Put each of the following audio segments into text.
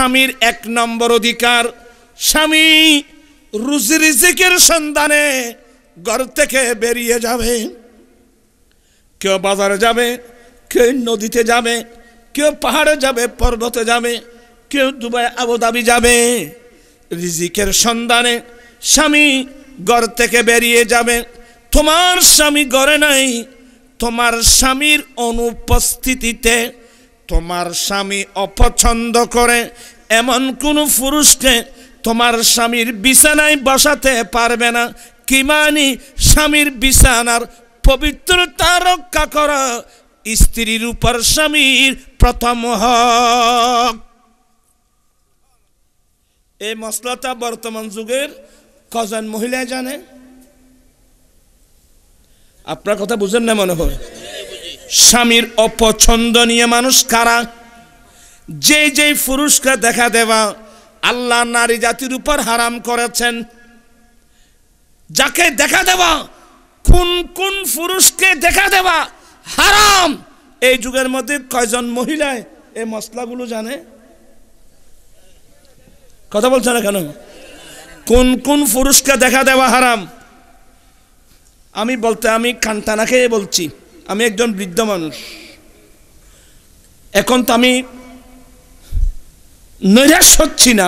স্বামীর এক নম্বর অধিকার স্বামী রুজি রিজিকের সন্ধানে ঘর থেকে বেরিয়ে যাবে কেউ বাজারে যাবে কেউ নদীতে যাবে কেউ পাহাড়ে যাবে পর্বতে যাবে কেউ দুবাই আবুধাবি যাবে রিজিকের সন্ধানে স্বামী ঘর থেকে বেরিয়ে যাবে তোমার স্বামী ঘরে নাই তোমার স্বামীর অনুপস্থিতিতে তোমার স্বামী অপছন্দ করে এমন কোনো পুরুষকে তোমার স্বামীর বিছানায় বসাতে পারবে না কিমানই স্বামীর বিছানার পবিত্রতা রক্ষা করা স্ত্রীর উপর স্বামীর প্রথম হক এই মশলাটা বর্তমান যুগের কজন মহিলা জানে আপনার কথা বুঝেন না মনে হয় স্বামীর অপছন্দনীয় মানুষ কারা যে যেই পুরুষকে দেখা দেওয়া আল্লাহ নারী জাতির উপর হারাম করেছেন যাকে দেখা দেওয়া কোন কোন পুরুষকে দেখা দেওয়া হারাম এই যুগের মধ্যে কয়জন মহিলায় এই মশলাগুলো জানে কথা বলছে না কেন কোন কোন পুরুষকে দেখা দেওয়া হারাম আমি বলতে আমি কান্তানাকে বলছি আমি একজন বৃদ্ধ মানুষ এখন তো আমি নৈরাশ হচ্ছি না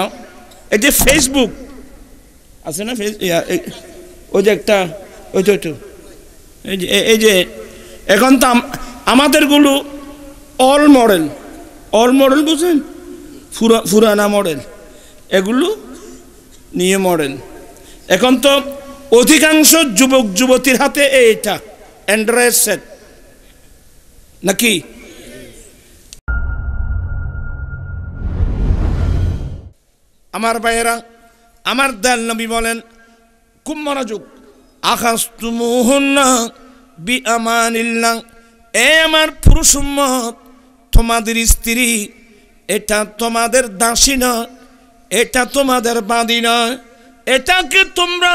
এই যে ফেসবুক আছে না ফেস ওই যে একটা ওই তো এই যে এই যে এখন তো আমাদেরগুলো অল মডেল অল মডেল বুঝছেন ফুরা ফুরানা মডেল এগুলো নিয়ে মডেল এখন তো অধিকাংশ যুবক যুবতীর হাতে এইটা অ্যান্ড্রয়েড সেট নাকি আমার ভাইয়েরা আমার দয়াল নবী বলেন খুব মনোযোগ আকাশ না বি আমানিল্লা এ আমার পুরুষ উম্মত তোমাদের স্ত্রী এটা তোমাদের দাসী না এটা তোমাদের বাঁধি না এটাকে তোমরা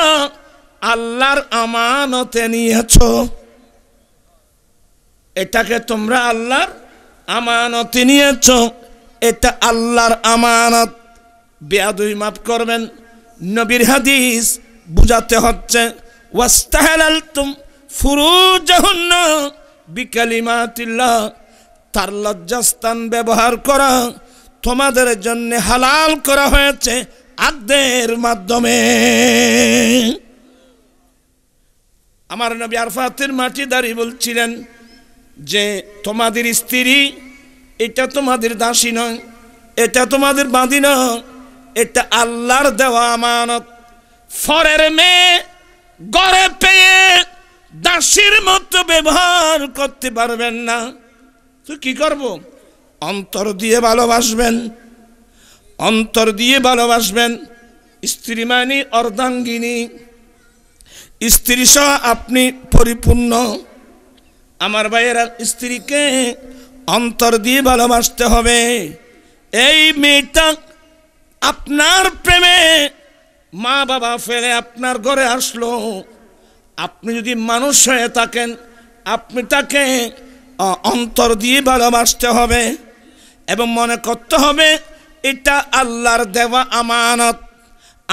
আল্লাহর আমানতে নিয়েছ এটাকে তোমরা আল্লাহর আমানত নিয়েছ এটা আল্লাহর আমানত বেয়াদুই মাফ করবেন নবীর হাদিস বুঝাতে হচ্ছে ওয়াস্তাহাল তুম ফুরুজাহুন্ন বিকালিমাতিল্লাহ তার লজ্জাস্থান ব্যবহার করা তোমাদের জন্য হালাল করা হয়েছে আদ্যের মাধ্যমে আমার নবী আরফাতের মাটি দাঁড়িয়ে বলছিলেন যে তোমাদের স্ত্রী এটা তোমাদের দাসী নয় এটা তোমাদের বাঁধি নয় এটা আল্লাহর দেওয়া আমানত ফরের মেয়ে গড়ে পেয়ে দাসীর মতো ব্যবহার করতে পারবেন না তো কি করব অন্তর দিয়ে ভালোবাসবেন অন্তর দিয়ে ভালোবাসবেন স্ত্রী মানে অর্ধাঙ্গিনী স্ত্রী সহ আপনি পরিপূর্ণ আমার ভাইয়েরা স্ত্রীকে অন্তর দিয়ে ভালোবাসতে হবে এই মেয়েটা আপনার প্রেমে মা বাবা ফেলে আপনার ঘরে আসলো আপনি যদি মানুষ হয়ে থাকেন আপনি তাকে অন্তর দিয়ে ভালোবাসতে হবে এবং মনে করতে হবে এটা আল্লাহর দেওয়া আমানত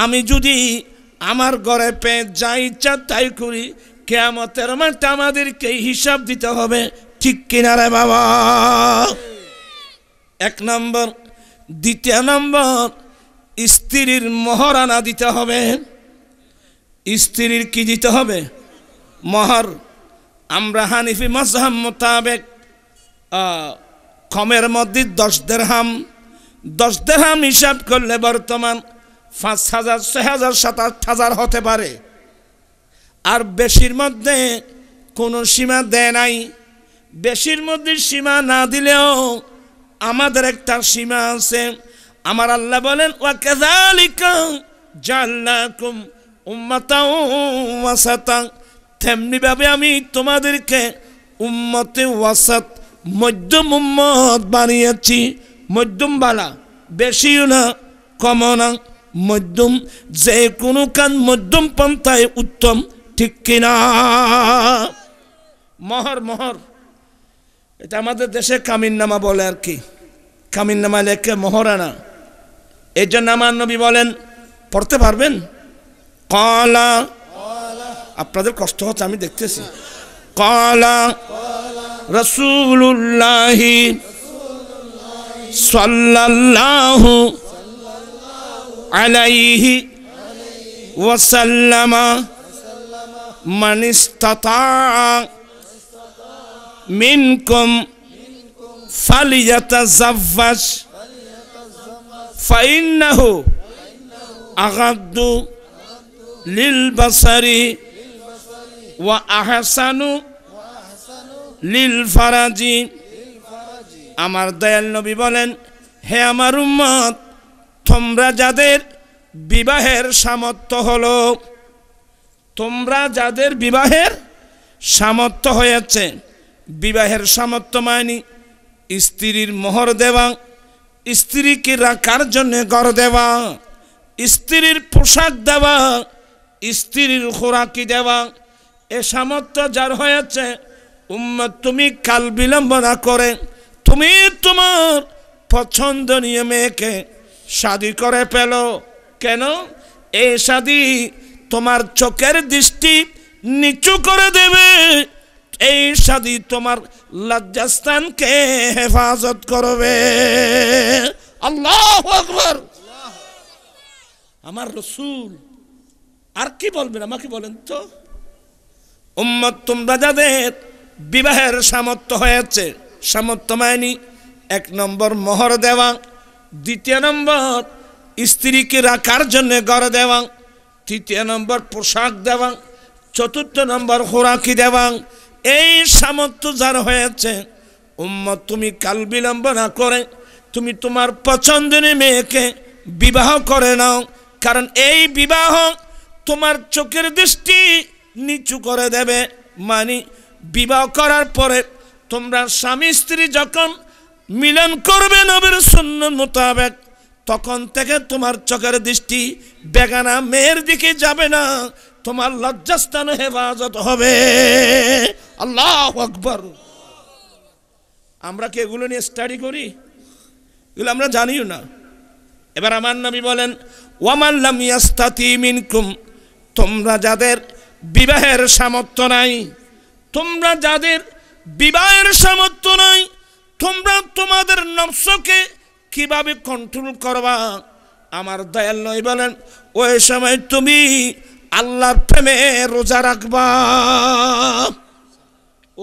আমি যদি আমার ঘরে পেয়ে যা ইচ্ছা তাই করি কেমতের মাঠে আমাদেরকে হিসাব দিতে হবে ঠিক কিনা রে বাবা এক নম্বর দ্বিতীয় নম্বর স্ত্রীর আনা দিতে হবে স্ত্রীর কি দিতে হবে মহর আমরা হানিফি মাসহাম মোতাবেক খমের মধ্যে দশ দেড়হাম দশ দেড়হাম হিসাব করলে বর্তমান পাঁচ হাজার ছয় হাজার সাত আট হাজার হতে পারে আর বেশির মধ্যে কোনো সীমা দেয় নাই বেশির মধ্যে সীমা না দিলেও আমাদের একটা সীমা আছে আমার আল্লাহ বলেন তেমনিভাবে আমি তোমাদেরকে উম্মতে ওয়াসাত মধ্যম উম্মত বানিয়েছি মধ্যম বালা বেশিও না কমও না মধ্যম যে কোনো কান মধ্যম পন্থায় উত্তম ঠিক কিনা মহর মহর এটা আমাদের দেশে কামিননামা বলে আর কি কামিননামা লেখে মহরানা এই জন্য আমার নবী বলেন পড়তে পারবেন কলা আপনাদের কষ্ট হচ্ছে আমি দেখতেছি কলা রসুল্লাহি সাল্লাল্লাহু আলাইহি ওয়াসাল্লামা মানিস্তাতা মিনকুম ফালিয়াতাজাফাস ফাইন্নাহু আগাদ্দু লিল বাসারি ওয়া আহসানু লিল ফারাজি আমার দয়াল নবী বলেন হে আমার উম্মত তোমরা যাদের বিবাহের সামর্থ্য হলো তোমরা যাদের বিবাহের সামর্থ্য হয়েছে বিবাহের সামর্থ্য মানি স্ত্রীর মোহর দেওয়া স্ত্রীকে রাখার জন্য গড় দেওয়া স্ত্রীর পোশাক দেওয়া স্ত্রীর খোরাকি দেওয়া এ সামর্থ্য যার হয়েছে তুমি কাল বিলম্ব না করে তুমি তোমার নিয়ে মেয়েকে শাদি করে পেল কেন এ শাদি তোমার চোখের দৃষ্টি নিচু করে দেবে এই সাদি তোমার লজ্জাস্থানকে হেফাজত করবে আল্লাহ আকবর আমার রসুল আর কি বলবেন আমাকে বলেন তো উম্মত তোমরা যাদের বিবাহের সামর্থ্য হয়েছে সামর্থ্য মায়নি এক নম্বর মোহর দেওয়া দ্বিতীয় নম্বর স্ত্রীকে রাখার জন্য গড় দেওয়া তৃতীয় নম্বর পোশাক দেওয়াং চতুর্থ নম্বর খোরাকি দেওয়াং এই সামর্থ্য যার হয়েছে উম্মত তুমি কাল বিলম্ব না করে তুমি তোমার পছন্দের মেয়েকে বিবাহ করে নাও কারণ এই বিবাহ তোমার চোখের দৃষ্টি নিচু করে দেবে মানে বিবাহ করার পরে তোমরা স্বামী স্ত্রী যখন মিলন করবে নবীর সুন্নত মোতাবেক তখন থেকে তোমার চোখের দৃষ্টি বেগানা মেয়ের দিকে যাবে না তোমার লজ্জাস্থান হেফাজত হবে আল্লাহ আকবর আমরা কি এগুলো নিয়ে স্টাডি করি এগুলো আমরা জানিও না এবার আমার নবী বলেন ওয়ামাল্লাম ইয়াস্তাতি মিনকুম তোমরা যাদের বিবাহের সামর্থ্য নাই তোমরা যাদের বিবাহের সামর্থ্য নাই তোমরা তোমাদের নবসকে কিভাবে কন্ট্রোল করবা আমার দয়াল নয় বলেন ওই সময় তুমি আল্লাহর প্রেমে রোজা রাখবা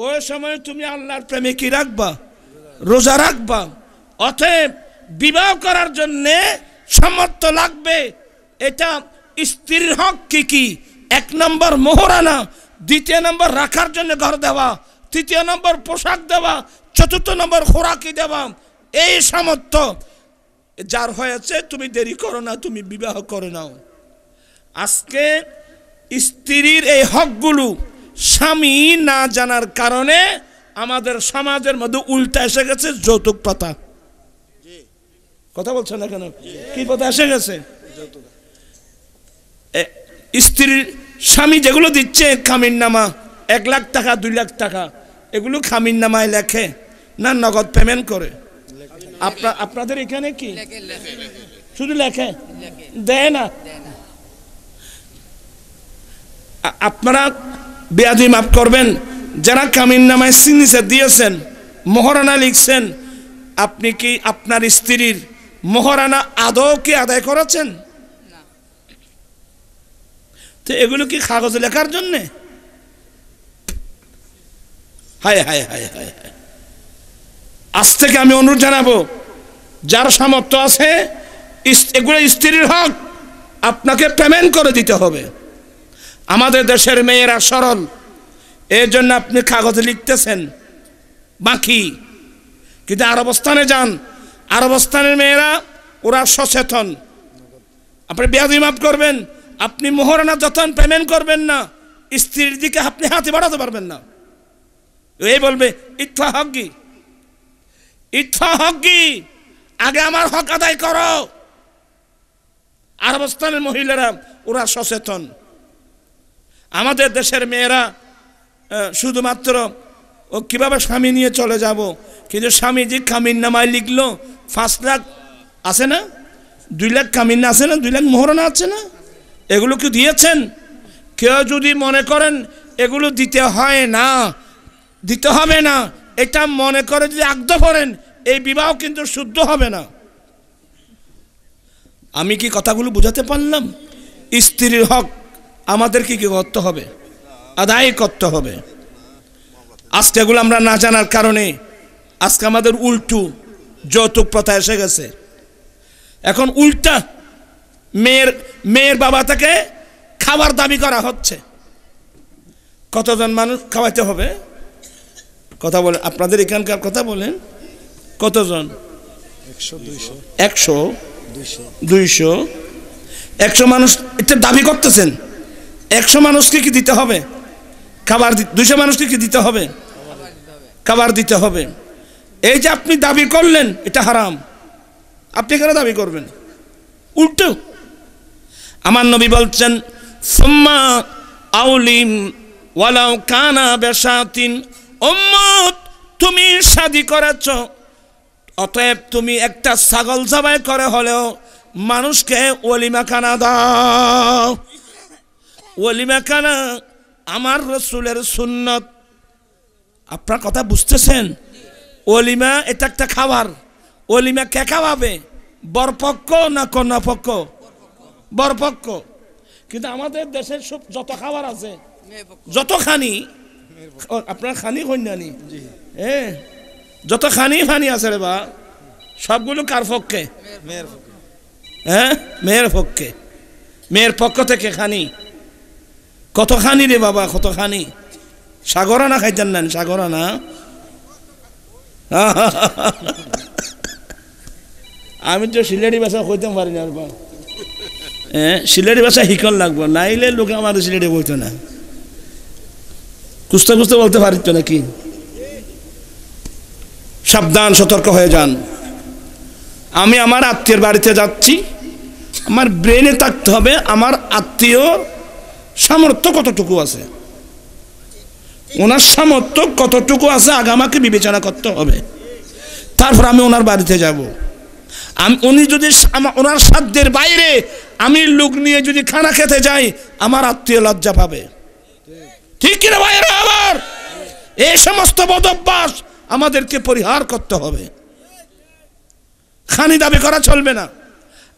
ওই সময় তুমি আল্লাহর প্রেমে কি রাখবা রোজা রাখবা অতএব বিবাহ করার জন্যে সামর্থ্য লাগবে এটা স্ত্রীর হক কি কি এক নম্বর মোহরানা দ্বিতীয় নম্বর রাখার জন্য ঘর দেওয়া তৃতীয় নম্বর পোশাক দেওয়া চতুর্থ নম্বর খোরাকি দেওয়া এই সামর্থ্য যার হয়েছে তুমি দেরি করো না তুমি বিবাহ করে নাও আজকে স্ত্রীর এই হকগুলো স্বামী না জানার কারণে আমাদের সমাজের মধ্যে উল্টা এসে গেছে যৌতুক প্রথা কথা বলছো না কেন কি প্রথা এসে গেছে স্ত্রীর স্বামী যেগুলো দিচ্ছে খামিন নামা এক লাখ টাকা দুই লাখ টাকা এগুলো খামিন নামায় লেখে না নগদ পেমেন্ট করে আপনাদের এখানে কি শুধু লেখে দেয় না আপনারা বেয়াদি মাফ করবেন যারা কামিন নামায় সিগনেচার দিয়েছেন মহারানা লিখছেন আপনি কি আপনার স্ত্রীর মহারানা আদৌ কি আদায় করেছেন তো এগুলো কি কাগজ লেখার জন্যে হায় হায় হায় হায় হায় আজ থেকে আমি অনুরোধ জানাবো যার সামর্থ্য আছে এগুলো স্ত্রীর হক আপনাকে পেমেন্ট করে দিতে হবে আমাদের দেশের মেয়েরা সরল এর জন্য আপনি কাগজে লিখতেছেন বাকি কিন্তু আরবস্থানে যান আরবস্থানের মেয়েরা ওরা সচেতন আপনি বেয়াদি মাফ করবেন আপনি মোহরানা যতন পেমেন্ট করবেন না স্ত্রীর দিকে আপনি হাতে বাড়াতে পারবেন না এই বলবে ইচ্ছা হক কি ইচ্ছা হক কি আগে আমার হক আদায় করো আরবস্থানের মহিলারা ওরা সচেতন আমাদের দেশের মেয়েরা শুধুমাত্র ও কিভাবে স্বামী নিয়ে চলে যাব কিন্তু স্বামী যে কামিন নামায় লিখলো পাঁচ লাখ আছে না দুই লাখ কামিন আছে না দুই লাখ মোহরণা আছে না এগুলো কি দিয়েছেন কেউ যদি মনে করেন এগুলো দিতে হয় না দিতে হবে না এটা মনে করে যদি আগ্ধ করেন এই বিবাহ কিন্তু শুদ্ধ হবে না আমি কি কথাগুলো বুঝাতে পারলাম স্ত্রীর হক আমাদের কি করতে হবে আদায় করতে হবে আজকে এগুলো আমরা না জানার কারণে আজকে আমাদের উল্টু যৌতুক প্রথা এসে গেছে এখন উল্টা মেয়ের মেয়ের বাবা তাকে খাবার দাবি করা হচ্ছে কতজন মানুষ খাওয়াইতে হবে কথা বলেন আপনাদের এখানকার কথা বলেন কতজন একশো দুইশো একশো মানুষ এটা দাবি করতেছেন একশো মানুষকে কি দিতে হবে খাবার দুইশো মানুষকে কি দিতে হবে খাবার দিতে হবে এই যে আপনি দাবি করলেন এটা হারাম আপনি কেন দাবি করবেন উল্টো আমার নবী বলছেন সোম্মা আউলিম ওয়ালাও কানা তিন উম্মত তুমি শাদী করাচ্ছ অতএব তুমি একটা ছাগল জবাই করে হলেও মানুষকে কানা দাও কানা আমার রসুলের সুন্নত আপনার কথা বুঝতেছেন ওলিমা এটা একটা খাবার ওলিমা কে খাওয়াবে বরপক্ষ না কন্যাপক্ষ বরপক্ষ কিন্তু আমাদের দেশের সব যত খাবার আছে যতখানি আপনার খানি কন্যানি হ্যাঁ যত খানি ফানি আছে রে বা সবগুলো কার পক্ষে হ্যাঁ মেয়ের পক্ষে মেয়ের পক্ষ থেকে খানি কত খানি রে বাবা কত খানি সাগর না খাইতেন না সাগর না আমি তো সিলেটি ভাষা কইতে পারি না হ্যাঁ সিলেটি ভাষা শিকল লাগবো নাইলে লোকে আমাদের সিলেটি বইতো না খুঁজতে খুঁজতে বলতে পারিত নাকি সাবধান সতর্ক হয়ে যান আমি আমার আত্মীয়ের বাড়িতে যাচ্ছি আমার ব্রেনে থাকতে হবে আমার আত্মীয় সামর্থ্য কতটুকু আছে ওনার সামর্থ্য কতটুকু আছে আগে আমাকে বিবেচনা করতে হবে তারপর আমি ওনার বাড়িতে যাব। আমি উনি যদি ওনার সাধ্যের বাইরে আমি লোক নিয়ে যদি খানা খেতে যাই আমার আত্মীয় লজ্জা পাবে ঠিক কিনা ভাইয়েরা আবার এই সমস্ত বদভ্যাস আমাদেরকে পরিহার করতে হবে খানি দাবি করা চলবে না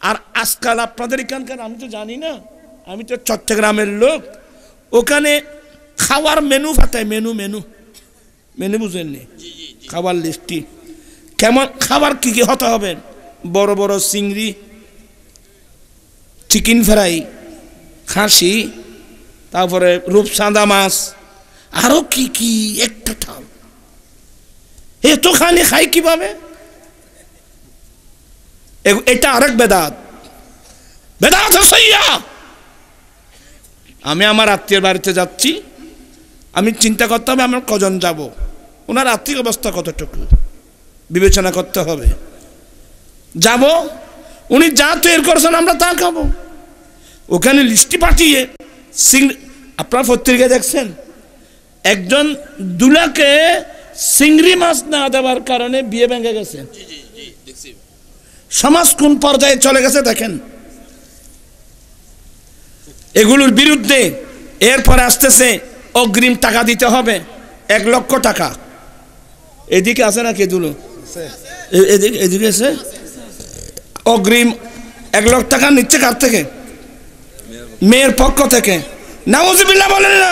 আর আজকাল আপনাদের এখানকার আমি তো জানি না আমি তো চট্টগ্রামের লোক ওখানে খাওয়ার মেনু ফাতায় মেনু মেনু মেনু বুঝেননি খাবার লিস্টি কেমন খাবার কী কী হতে হবে বড় বড় চিংড়ি চিকেন ফ্রাই খাসি তারপরে রূপসাঁদা মাছ আরো কি কি একটা ঠাম এতখানি খাই কিভাবে এটা আরেক বেদাত বেদাত আমি আমার আত্মীয়ের বাড়িতে যাচ্ছি আমি চিন্তা করতে হবে আমার কজন যাব ওনার আর্থিক অবস্থা কতটুকু বিবেচনা করতে হবে যাব উনি যা তৈরি করছেন আমরা তা খাবো ওখানে লিস্টি পাঠিয়ে আপনার পত্রিকা দেখছেন একজন দুলাকে চিংড়ি মাছ না দেওয়ার কারণে বিয়ে ভেঙে গেছে সমাজ কোন পর্যায়ে চলে গেছে দেখেন এগুলোর বিরুদ্ধে এরপর আসতেছে অগ্রিম টাকা দিতে হবে এক লক্ষ টাকা এদিকে আছে না কেদুলো এদিকে এদিকে আছে অগ্রিম এক লক্ষ টাকা নিচ্ছে কার থেকে মেয়ের পক্ষ থেকে নাউজুবিল্লাহ বলেন না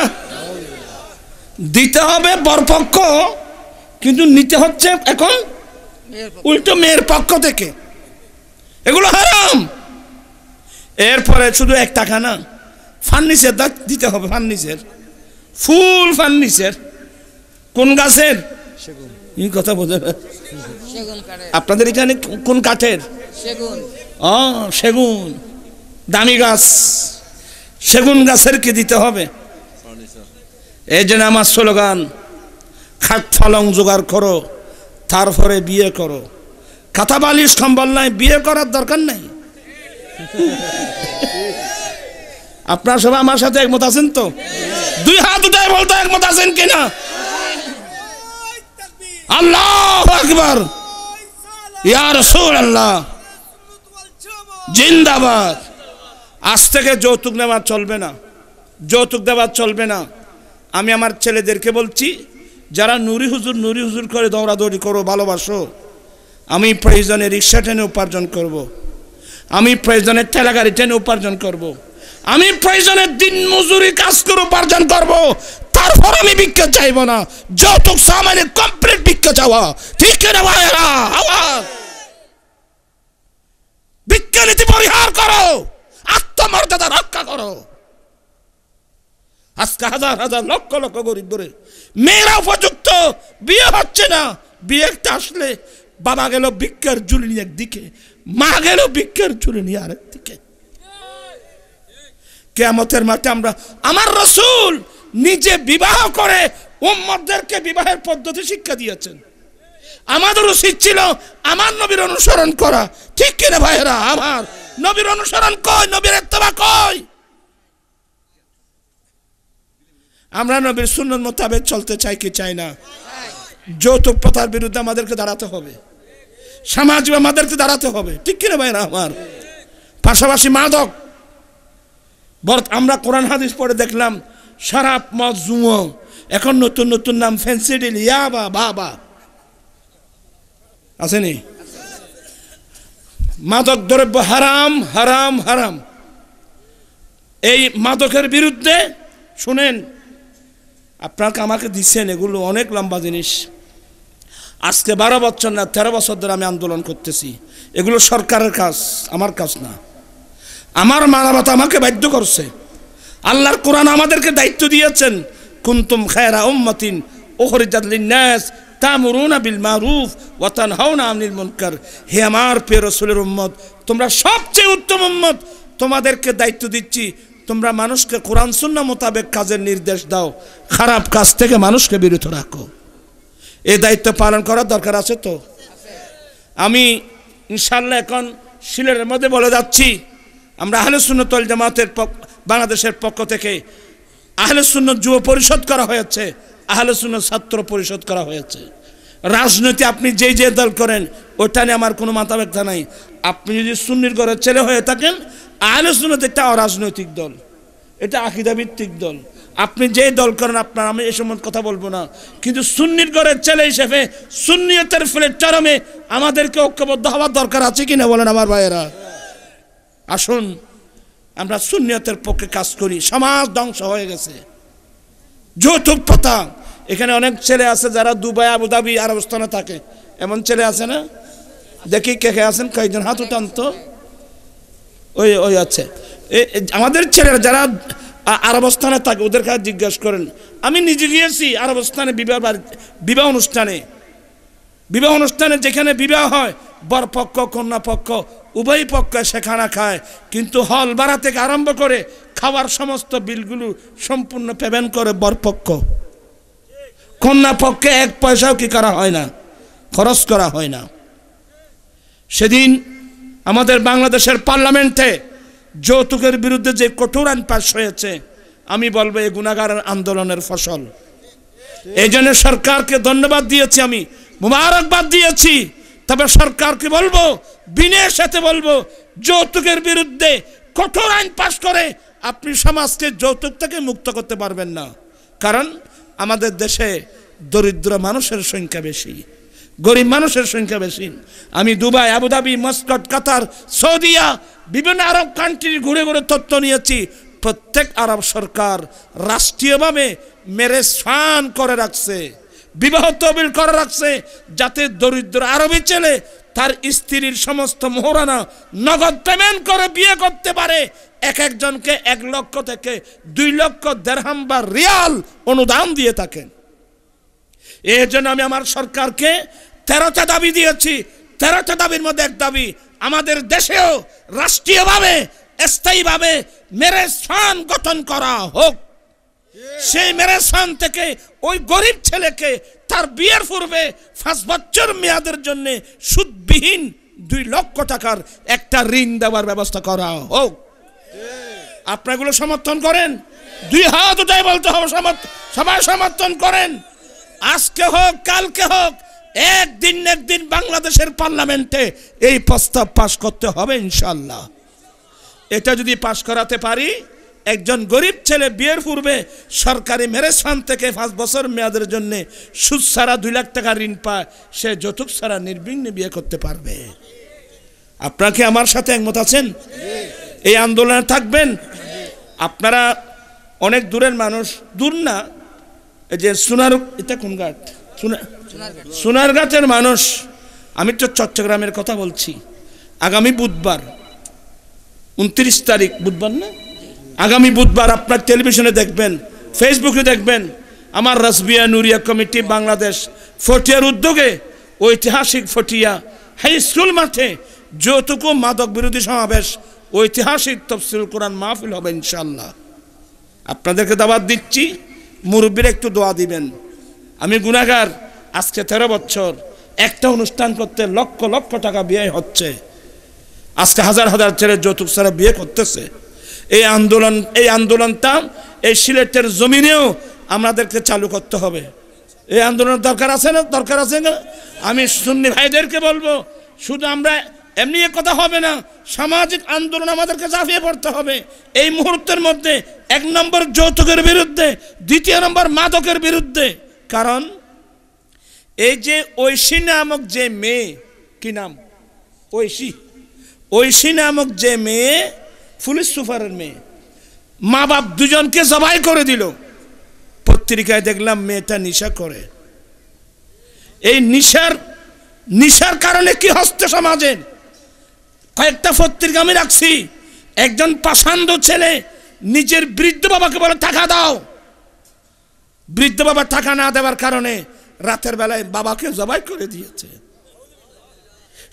দিতে হবে বরপক্ষ কিন্তু নিতে হচ্ছে এখন উল্টো মেয়ের পক্ষ থেকে এগুলো হারাম এরপরে শুধু এক টাকা না ফার্নিচার দিতে হবে ফার্নিচার ফুল ফার্নিচার কোন গাছের এই কথা বোঝা আপনাদের এখানে কোন কাঠের সেগুন ও সেগুন দামি গাছ সেগুন গাছের কি দিতে হবে এই জন্য আমার স্লোগান খাট ফলং জোগাড় করো তারপরে বিয়ে করো কাঁথা বালিশ সম্বল নাই বিয়ে করার দরকার নাই আপনার সবাই আমার সাথে একমত আছেন তো দুই হাত উঠে বলতে একমত আছেন কিনা আল্লাহ আকবর ইয়ার সুর আল্লাহ জিন্দাবাদ আজ থেকে যৌতুক নেওয়া চলবে না যৌতুক দেওয়া চলবে না আমি আমার ছেলেদেরকে বলছি যারা নুরি হুজুর নুরি হুজুর করে দৌড়াদৌড়ি করো ভালোবাসো আমি প্রয়োজনে রিক্সা টেনে উপার্জন করব। আমি প্রয়োজনে ঠেলা গাড়ি টেনে উপার্জন করব। আমি প্রয়োজনে দিন মজুরি কাজ করে উপার্জন করব। তারপর আমি ভিক্ষা চাইব না যৌতুক সামানে কমপ্লিট ভিক্ষা চাওয়া ঠিক না আওয়াজ ভিক্ষা নীতি পরিহার করো মর্যাদা রক্ষা করো আজকে হাজার হাজার লক্ষ লক্ষ গরিব ধরে মেয়েরা উপযুক্ত বিয়ে হচ্ছে না বিয়ে একটা আসলে বাবা গেল ভিক্ষার ঝুলি একদিকে মা গেল বিক্ষের ঝুলি নিয়ে আরেকদিকে কেমতের মাঠে আমরা আমার রসুল নিজে বিবাহ করে উম্মদদেরকে বিবাহের পদ্ধতি শিক্ষা দিয়েছেন আমাদের উচিত ছিল আমার নবীর অনুসরণ করা ঠিক কিনা ভাইয়েরা আমার নবীর অনুসরণ কই নবীর এত্তবা কই আমরা নবীর সুন্নত মোতাবেক চলতে চাই কি চাই না যৌতুক প্রথার বিরুদ্ধে আমাদেরকে দাঁড়াতে হবে সমাজ আমাদেরকে দাঁড়াতে হবে ঠিক কিনা ভাই না আমার পাশাপাশি মাদক আমরা কোরআন হাদিস পড়ে দেখলাম সারাপ মদ জুঁয়ো এখন নতুন নতুন নাম ফেন্সিডিল ইয়া বা আছে নি মাদক দ্রব্য হারাম হারাম হারাম এই মাদকের বিরুদ্ধে শুনেন আপনাকে আমাকে দিচ্ছেন এগুলো অনেক লম্বা জিনিস আজকে বারো বছর না তেরো বছর ধরে আমি আন্দোলন করতেছি এগুলো সরকারের কাজ আমার কাজ না আমার মানবতা আমাকে বাধ্য করছে আল্লাহর কোরআন আমাদেরকে দায়িত্ব দিয়েছেন কুন্তুম খায়রা উম্মাতিন ওহরিজাদ তামরুনা বিল মারুফ ওয়াতান হাওনা আমনিল মুনকার হে আমার প্রিয় রসুলের উম্মত তোমরা সবচেয়ে উত্তম উম্মত তোমাদেরকে দায়িত্ব দিচ্ছি তোমরা মানুষকে কোরআন সুন্না মোতাবেক কাজের নির্দেশ দাও খারাপ কাজ থেকে মানুষকে বিরত রাখো এই দায়িত্ব পালন করার দরকার আছে তো আমি ইনশাল্লাহ এখন সিলেটের মধ্যে বলে যাচ্ছি আমরা আহলে সুন্নতল জামাতের বাংলাদেশের পক্ষ থেকে আহলে সুন্নত যুব পরিষদ করা হয়েছে আহলে ছাত্র পরিষদ করা হয়েছে রাজনীতি আপনি যেই যে দল করেন ওটা নিয়ে আমার কোনো মাথা ব্যথা নাই আপনি যদি সুন্নির ঘরের ছেলে হয়ে থাকেন আহলে একটা অরাজনৈতিক দল এটা আকিদাভিত্তিক দল আপনি যে দল করেন আপনার আমি এ সম্বন্ধে কথা বলবো না কিন্তু সুন্নির ঘরের ছেলে হিসেবে সুন্নিয়তের ফলে চরমে আমাদেরকে ঐক্যবদ্ধ হওয়ার দরকার আছে কিনা বলেন আমার ভাইয়েরা আসুন আমরা সুন্নিয়তের পক্ষে কাজ করি সমাজ ধ্বংস হয়ে গেছে যৌতুক প্রথা এখানে অনেক ছেলে আছে যারা দুবাই আবুধাবি আরব স্থানে থাকে এমন ছেলে আছে না দেখি কে কে আছেন কয়েকজন হাত উঠান্ত ওই ওই আছে আমাদের ছেলেরা যারা আরবস্থানে থাকে ওদের কাছে জিজ্ঞেস করেন আমি নিজে গিয়েছি আরব স্থানে বিবাহ বিবাহ অনুষ্ঠানে বিবাহ অনুষ্ঠানে যেখানে বিবাহ হয় বর পক্ষ কন্যা পক্ষ উভয় পক্ষে সেখানা খায় কিন্তু হল ভাড়া থেকে আরম্ভ করে খাওয়ার সমস্ত বিলগুলো সম্পূর্ণ পেমেন্ট করে বরপক্ষ কন্যা পক্ষে এক পয়সাও কি করা হয় না খরচ করা হয় না সেদিন আমাদের বাংলাদেশের পার্লামেন্টে যৌতুকের বিরুদ্ধে যে কঠোর আইন পাশ হয়েছে আমি বলবো এই গুণাগার আন্দোলনের ফসল এই জন্য সরকারকে ধন্যবাদ দিয়েছি আমি মুবারকবাদ দিয়েছি তবে সরকারকে বলবো বিনয়ের সাথে বলবো যৌতুকের বিরুদ্ধে কঠোর আইন পাশ করে আপনি সমাজকে যৌতুক থেকে মুক্ত করতে পারবেন না কারণ আমাদের দেশে দরিদ্র মানুষের সংখ্যা বেশি গরিব মানুষের সংখ্যা বেশি আমি দুবাই আবুধাবি মস্কট কাতার সৌদিয়া বিভিন্ন আরব কান্ট্রি ঘুরে ঘুরে তথ্য নিয়েছি প্রত্যেক আরব সরকার রাষ্ট্রীয়ভাবে মেরে স্নান করে রাখছে বিবাহ তহবিল করে রাখছে যাতে দরিদ্র আরবি ছেলে তার স্ত্রীর সমস্ত মোহরানা নগদ পেমেন্ট করে বিয়ে করতে পারে এক একজনকে এক লক্ষ থেকে দুই লক্ষ দেড়হাম বা রিয়াল অনুদান দিয়ে থাকেন এই জন্য আমি আমার সরকারকে তেরোটা দাবি দিয়েছি তেরোটা দাবির মধ্যে এক দাবি আমাদের দেশেও রাষ্ট্রীয়ভাবে স্থায়ীভাবে মেরে স্থান গঠন করা হোক সেই মেরাসান থেকে ওই গরিব ছেলেকে তার বিয়ের পূর্বে পাঁচ বছর মেয়াদের জন্য সুদবিহীন দুই লক্ষ টাকার একটা ঋণ দেওয়ার ব্যবস্থা করা হোক আপনাগুলো সমর্থন করেন দুই হাত উঠাই বলতে হবে সবাই সমর্থন করেন আজকে হোক কালকে হোক একদিন একদিন বাংলাদেশের পার্লামেন্টে এই প্রস্তাব পাশ করতে হবে ইনশাল্লাহ এটা যদি পাশ করাতে পারি একজন গরিব ছেলে বিয়ের পূর্বে সরকারি ম্যারেজ ফান্ড থেকে পাঁচ বছর মেয়াদের জন্য সুদ ছাড়া দুই লাখ টাকা ঋণ পায় সে যৌতুক ছাড়া নির্বিঘ্নে বিয়ে করতে পারবে আপনাকে কি আমার সাথে একমত আছেন এই আন্দোলনে থাকবেন আপনারা অনেক দূরের মানুষ দূর না এই যে সোনার এটা কোন গাছ সোনার গাছের মানুষ আমি তো চট্টগ্রামের কথা বলছি আগামী বুধবার উনত্রিশ তারিখ বুধবার না আগামী বুধবার আপনার টেলিভিশনে দেখবেন ফেসবুকে দেখবেন আমার রাসবিয়া নুরিয়া কমিটি বাংলাদেশ ফটিয়ার উদ্যোগে ঐতিহাসিক ফটিয়া হাই স্কুল মাঠে যৌতুক মাদক বিরোধী সমাবেশ ঐতিহাসিক তফসিল কোরআন মাহফিল হবে ইনশাল্লাহ আপনাদেরকে দাবাত দিচ্ছি মুরব্বীর একটু দোয়া দিবেন আমি গুণাগার আজকে তেরো বছর একটা অনুষ্ঠান করতে লক্ষ লক্ষ টাকা ব্যয় হচ্ছে আজকে হাজার হাজার ছেলে যৌতুক ছাড়া বিয়ে করতেছে এই আন্দোলন এই আন্দোলনটা এই সিলেটের জমিনেও আমাদেরকে চালু করতে হবে এই আন্দোলন দরকার আছে না দরকার আছে না আমি সুন্নি ভাইদেরকে বলবো শুধু আমরা এমনি কথা হবে না সামাজিক আন্দোলন আমাদেরকে চাপিয়ে পড়তে হবে এই মুহূর্তের মধ্যে এক নম্বর যৌতুকের বিরুদ্ধে দ্বিতীয় নম্বর মাদকের বিরুদ্ধে কারণ এই যে ঐশী নামক যে মেয়ে কি নাম ঐশী ঐশী নামক যে মেয়ে পুলিশ সুপারের মেয়ে মা বাপ দুজনকে জবাই করে দিল পত্রিকায় দেখলাম মেয়েটা নিশা করে এই নিশার নিশার কারণে কি হস্ত সমাজের কয়েকটা পত্রিকা আমি রাখছি একজন পাশান্ত ছেলে নিজের বৃদ্ধ বাবাকে বলে টাকা দাও বৃদ্ধ বাবা টাকা না দেওয়ার কারণে রাতের বেলায় বাবাকে জবাই করে দিয়েছে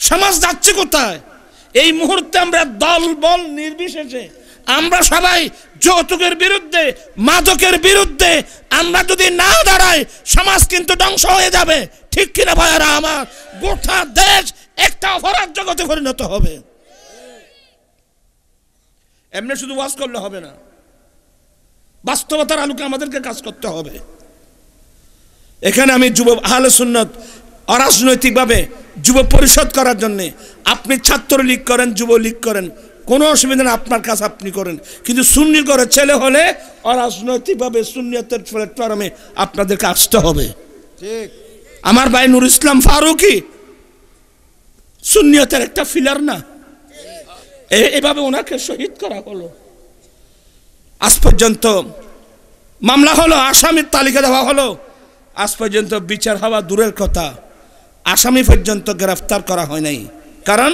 সমাজ যাচ্ছে কোথায় এই মুহূর্তে আমরা দল বল নির্বিশেষে আমরা সবাই যৌতুকের বিরুদ্ধে মাদকের বিরুদ্ধে আমরা যদি না দাঁড়াই সমাজ কিন্তু ধ্বংস হয়ে যাবে ঠিক কিনা ভাইয়ারা আমার গোটা দেশ একটা অপরাধ জগতে পরিণত হবে এমনি শুধু ওয়াজ করলে হবে না বাস্তবতার আলোকে আমাদেরকে কাজ করতে হবে এখানে আমি যুব আহলে সুন্নত অরাজনৈতিকভাবে যুব পরিষদ করার জন্যে আপনি ছাত্র লীগ করেন যুব লীগ করেন কোনো অসুবিধা না আপনার কাছে আপনি করেন কিন্তু সুন্নি করে ছেলে হলে অরাজনৈতিকভাবে সুন্নিয়তের প্ল্যাটফর্মে আপনাদেরকে আসতে হবে ঠিক আমার ভাই নুর ইসলাম ফারুকি সুন্নিয়তের একটা ফিলার না এভাবে ওনাকে শহীদ করা হলো আজ পর্যন্ত মামলা হলো আসামির তালিকা দেওয়া হলো আজ পর্যন্ত বিচার হওয়া দূরের কথা আসামি পর্যন্ত গ্রেফতার করা হয় নাই কারণ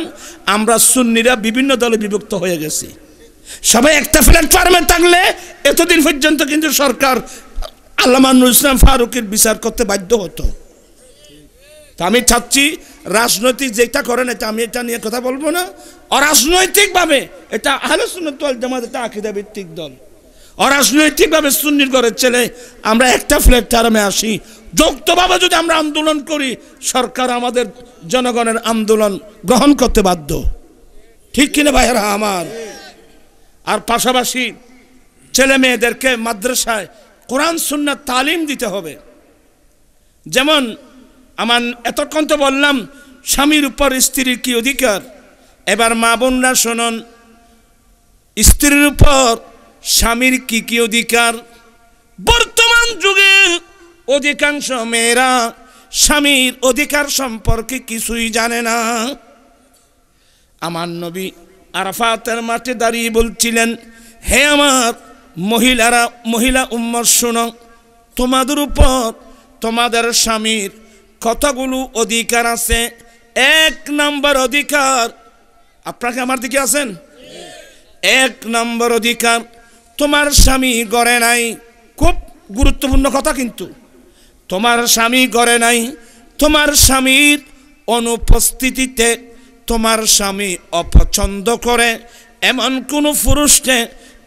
আমরা সুন্নিরা বিভিন্ন দলে বিভক্ত হয়ে গেছি সবাই একটা প্ল্যাটফর্মে থাকলে এতদিন পর্যন্ত কিন্তু সরকার আল্লামান ইসলাম ফারুকের বিচার করতে বাধ্য হতো তা আমি চাচ্ছি রাজনৈতিক যেটা করেন এটা আমি এটা নিয়ে কথা বলবো না অরাজনৈতিকভাবে এটা আহলে তো জামাত এটা আকিদা ভিত্তিক দল অরাজনৈতিকভাবে সুন্নির ঘরের ছেলে আমরা একটা প্ল্যাটফর্মে আসি যৌক্তভাবে যদি আমরা আন্দোলন করি সরকার আমাদের জনগণের আন্দোলন গ্রহণ করতে বাধ্য ঠিক কিনা ভাইয়েরা আমার আর পাশাপাশি ছেলে মেয়েদেরকে মাদ্রাসায় কোরআন সুন্নার তালিম দিতে হবে যেমন আমার এতক্ষণ তো বললাম স্বামীর উপর স্ত্রীর কি অধিকার এবার মা বোনরা শোনন স্ত্রীর উপর স্বামীর কি কি অধিকার বর্তমান যুগে অধিকাংশ মেয়েরা স্বামীর অধিকার সম্পর্কে কিছুই জানে না আমার নবী আরফাতের মাঠে দাঁড়িয়ে বলছিলেন হে আমার মহিলারা মহিলা উম্মর শুন তোমাদের উপর তোমাদের স্বামীর কতগুলো অধিকার আছে এক নম্বর অধিকার আপনাকে আমার দিকে আছেন এক নম্বর অধিকার তোমার স্বামী গড়ে নাই খুব গুরুত্বপূর্ণ কথা কিন্তু তোমার স্বামী গড়ে নাই তোমার স্বামীর অনুপস্থিতিতে তোমার স্বামী অপছন্দ করে এমন কোনো পুরুষকে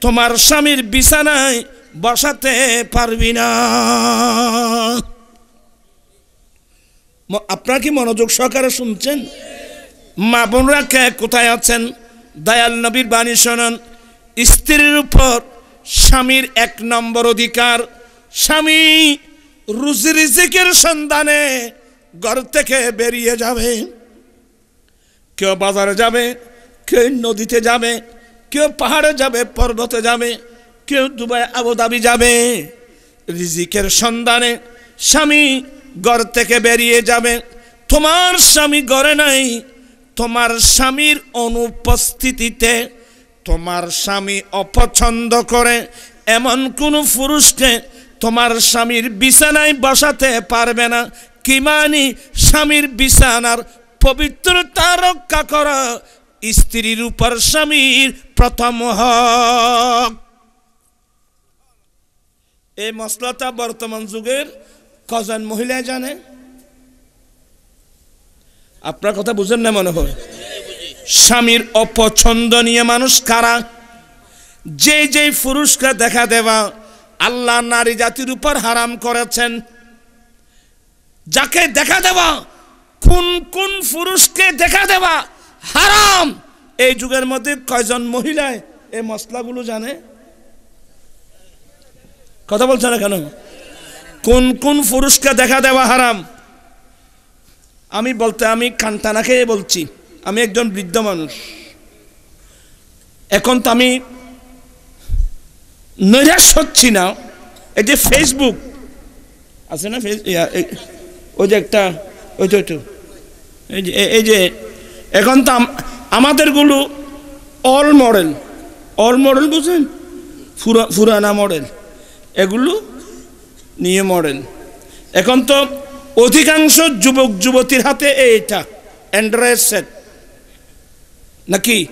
তোমার স্বামীর বিছানায় বসাতে পারবি না আপনার কি মনোযোগ সহকারে শুনছেন মা বোনরা কে কোথায় আছেন দয়াল নবীর বাণী শোনান স্ত্রীর উপর স্বামীর এক নম্বর অধিকার স্বামী রুজি রিজিকের সন্ধানে ঘর থেকে বেরিয়ে যাবে কেউ বাজারে যাবে কেউ নদীতে যাবে কেউ পাহাড়ে যাবে পর্বতে যাবে কেউ দুবাই আবুধাবি যাবে রিজিকের সন্ধানে স্বামী ঘর থেকে বেরিয়ে যাবে তোমার স্বামী ঘরে নাই তোমার স্বামীর অনুপস্থিতিতে তোমার স্বামী অপছন্দ করে এমন কোনো পুরুষকে তোমার স্বামীর বিছানায় বসাতে পারবে না কিমানই স্বামীর বিছানার পবিত্রতা রক্ষা করা স্ত্রীর উপর স্বামীর প্রথম হক এই মশলাটা বর্তমান যুগের কজন মহিলা জানে আপনার কথা বুঝেন না মনে হয় স্বামীর অপছন্দনীয় মানুষ কারা যে যেই পুরুষকে দেখা দেওয়া আল্লাহ নারী জাতির উপর হারাম করেছেন যাকে দেখা দেওয়া কোন কোন পুরুষকে দেখা দেওয়া হারাম এই যুগের মধ্যে কয়জন মহিলায় এই মশলাগুলো জানে কথা বলছে না কেন কোন কোন পুরুষকে দেখা দেওয়া হারাম আমি বলতে আমি কান্তানাকে বলছি আমি একজন বৃদ্ধ মানুষ এখন তো আমি নৈরাশ হচ্ছি না এই যে ফেসবুক আছে না ফেস ওই যে একটা ওই তো এই যে এই যে এখন তো আমাদেরগুলো অল মডেল অল মডেল বুঝেন ফুরা ফুরানা মডেল এগুলো নিয়ে মডেল এখন তো অধিকাংশ যুবক যুবতীর হাতে এইটা অ্যান্ড্রয়েড সেট નક્કી